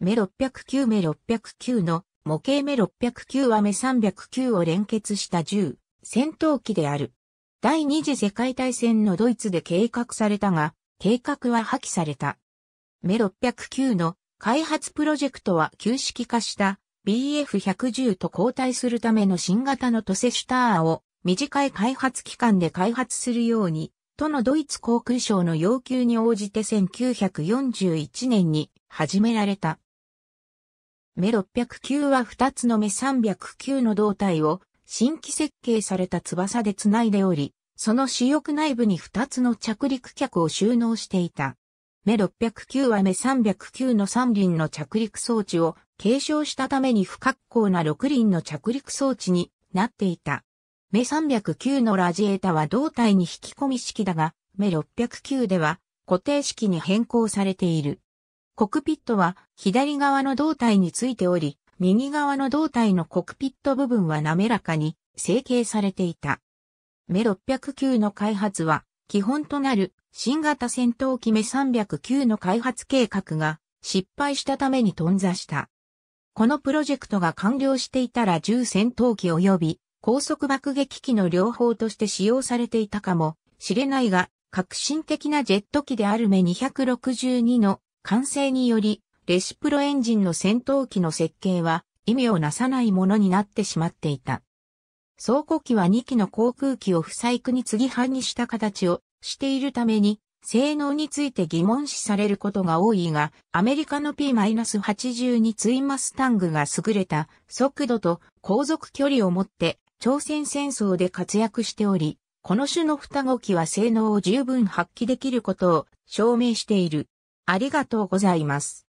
目609目609の模型目609は目309を連結した銃、戦闘機である。第二次世界大戦のドイツで計画されたが、計画は破棄された。目609の開発プロジェクトは旧式化した BF110 と交代するための新型のトセシュターを短い開発期間で開発するように、とのドイツ航空省の要求に応じて1941年に始められた。目609は2つの目309の胴体を新規設計された翼で繋いでおり、その主翼内部に2つの着陸脚を収納していた。目609は目309の3輪の着陸装置を継承したために不格好な6輪の着陸装置になっていた。目309のラジエータは胴体に引き込み式だが、目609では固定式に変更されている。コクピットは左側の胴体についており、右側の胴体のコクピット部分は滑らかに成形されていた。メ609の開発は基本となる新型戦闘機メ309の開発計画が失敗したために頓挫した。このプロジェクトが完了していたら重戦闘機及び高速爆撃機の両方として使用されていたかもしれないが、革新的なジェット機であるメ262の完成により、レシプロエンジンの戦闘機の設計は意味をなさないものになってしまっていた。倉庫機は2機の航空機を不細工に継ぎにした形をしているために、性能について疑問視されることが多いが、アメリカの P-82 ツインマスタングが優れた速度と航続距離を持って朝鮮戦争で活躍しており、この種の双子機は性能を十分発揮できることを証明している。ありがとうございます。